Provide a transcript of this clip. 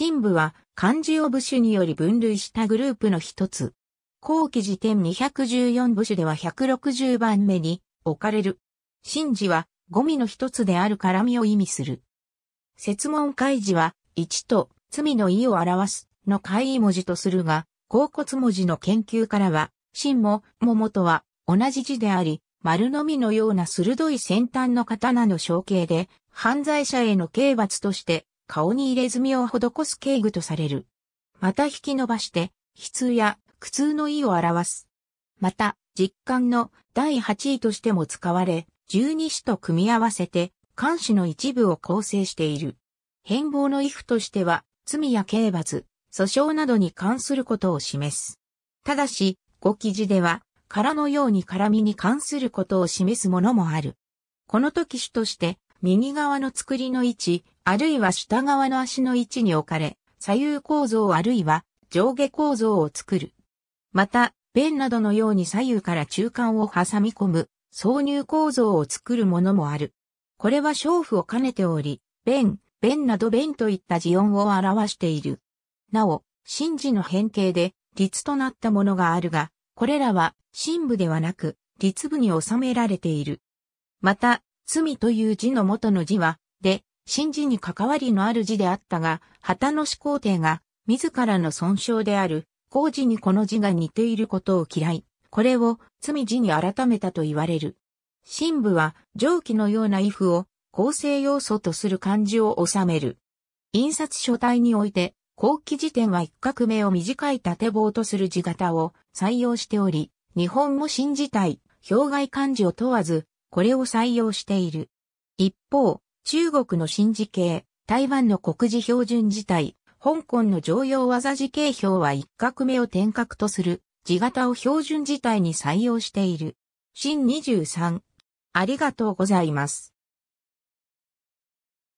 新部は漢字を部首により分類したグループの一つ。後期辞典214部首では160番目に置かれる。新字はゴミの一つである絡みを意味する。説問開示は、1と罪の意を表すの会意文字とするが、甲骨文字の研究からは、真も桃とは同じ字であり、丸のみのような鋭い先端の刀の象形で、犯罪者への刑罰として顔に入れ墨を施す敬具とされる。また引き伸ばして、悲痛や苦痛の意を表す。また、実感の第8位としても使われ、十二子と組み合わせて、漢詩の一部を構成している。変貌の意図としては、罪や刑罰、訴訟などに関することを示す。ただし、5記事では、殻のように絡みに関することを示すものもある。この時主として、右側の作りの位置、あるいは下側の足の位置に置かれ、左右構造あるいは上下構造を作る。また、弁などのように左右から中間を挟み込む、挿入構造を作るものもある。これは娼婦を兼ねており、弁、弁など弁といった字音を表している。なお、神事の変形で、律となったものがあるが、これらは、深部ではなく、律部に収められている。また、罪という字の元の字は、で、神事に関わりのある字であったが、旗の始皇帝が、自らの損傷である、工事にこの字が似ていることを嫌い、これを罪字に改めたと言われる。神部は上記のような衣服を構成要素とする漢字を収める。印刷書体において、後期辞典は一画目を短い縦棒とする字型を採用しており、日本語新字体、表外漢字を問わず、これを採用している。一方、中国の新時形、台湾の国字標準字体、香港の常用技時形表は一画目を点画とする、字型を標準字体に採用している。新23。ありがとうございます。